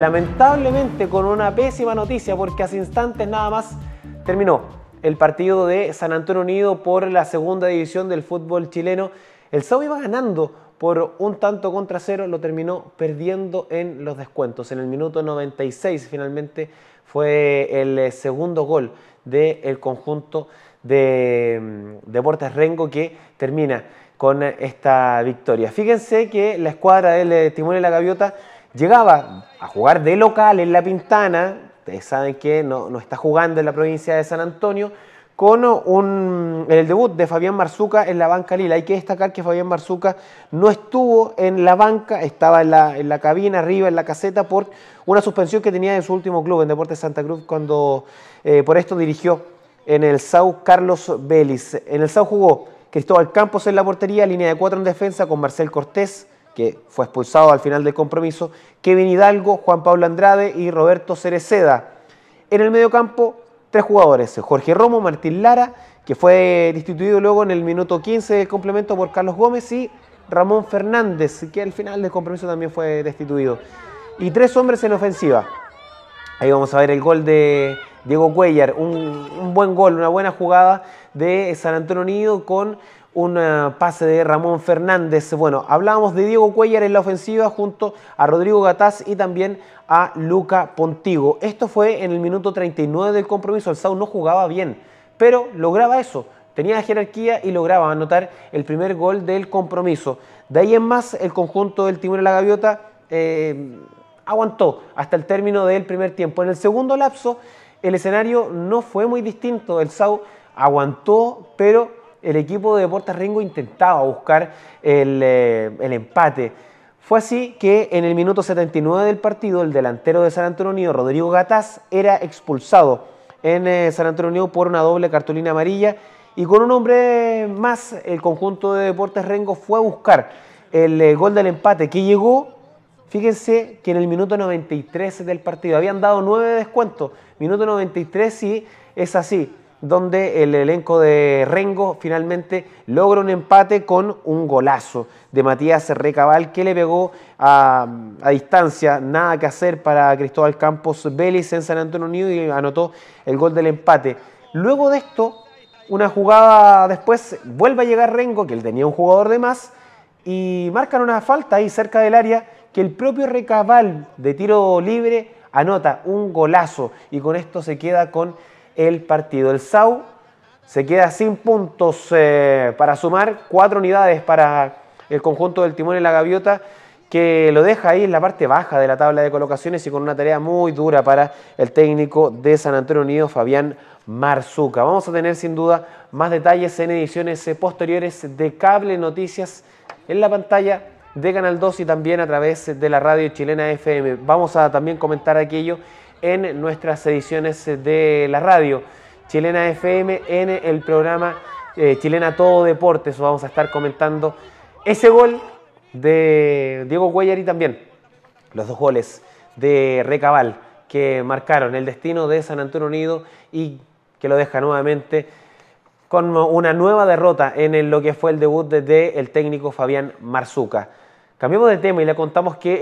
Lamentablemente con una pésima noticia porque hace instantes nada más terminó el partido de San Antonio Unido por la segunda división del fútbol chileno. El SAU iba ganando por un tanto contra cero, lo terminó perdiendo en los descuentos. En el minuto 96 finalmente fue el segundo gol del conjunto de mm, Deportes Rengo que termina con esta victoria. Fíjense que la escuadra del eh, Timón y la Gaviota Llegaba a jugar de local en La Pintana, ustedes saben que no, está jugando en la provincia de San Antonio, con el debut de Fabián Marzuca en la banca Lila. Hay que destacar que Fabián Marzuca no estuvo en la banca, estaba en la, cabina, arriba, en la caseta, por una suspensión que tenía en su último club, en Deportes Santa Cruz, cuando eh, por esto dirigió en el SAU Carlos Vélez. En el SAU jugó Cristóbal Campos en la portería, línea de cuatro en defensa con Marcel Cortés, que fue expulsado al final del compromiso, Kevin Hidalgo, Juan Pablo Andrade y Roberto Cereceda. En el mediocampo, tres jugadores, Jorge Romo, Martín Lara, que fue destituido luego en el minuto 15 del complemento por Carlos Gómez y Ramón Fernández, que al final del compromiso también fue destituido. Y tres hombres en ofensiva. Ahí vamos a ver el gol de Diego Cuellar, un, un buen gol, una buena jugada de San Antonio Unido con un eh, pase de Ramón Fernández. Bueno, hablábamos de Diego Cuellar en la ofensiva junto a Rodrigo Gataz y también a Luca Pontigo. Esto fue en el minuto 39 del compromiso. El SAU no jugaba bien, pero lograba eso. Tenía jerarquía y lograba anotar el primer gol del compromiso. De ahí en más, el conjunto del Timur de la Gaviota eh, aguantó hasta el término del primer tiempo. En el segundo lapso, el escenario no fue muy distinto. El SAU aguantó, pero el equipo de Deportes Rengo intentaba buscar eh, el, empate. Fue así que en el minuto 79 del partido, el delantero de San Antonio Rodrigo Gataz, era expulsado en eh, San Antonio por una doble cartulina amarilla y con un hombre más, el conjunto de Deportes Rengo fue a buscar el eh, gol del empate que llegó. Fíjense que en el minuto 93 del partido habían dado nueve descuentos. Minuto 93 sí, es así donde el elenco de Rengo finalmente logra un empate con un golazo de Matías Recabal que le pegó a, distancia, nada que hacer para Cristóbal Campos Vélez en San Antonio Unido y anotó el gol del empate. Luego de esto, una jugada después, vuelve a llegar Rengo, que él tenía un jugador de más, y marcan una falta ahí cerca del área que el propio Recabal de tiro libre anota un golazo y con esto se queda con el partido. El SAU se queda sin puntos eh, para sumar cuatro unidades para el conjunto del timón y la gaviota que lo deja ahí en la parte baja de la tabla de colocaciones y con una tarea muy dura para el técnico de San Antonio Unido, Fabián Marzuca. Vamos a tener sin duda más detalles en ediciones eh, posteriores de Cable Noticias en la pantalla de Canal 2 y también a través de la radio chilena FM. Vamos a también comentar aquello en nuestras ediciones de la radio Chilena FM en el programa eh, Chilena Todo Deportes. Vamos a estar comentando ese gol de Diego Cuellar y también los dos goles de Recabal que marcaron el destino de San Antonio Unido y que lo deja nuevamente con una nueva derrota en lo que fue el debut del técnico Fabián Marzuca. Cambiamos de tema y le contamos que...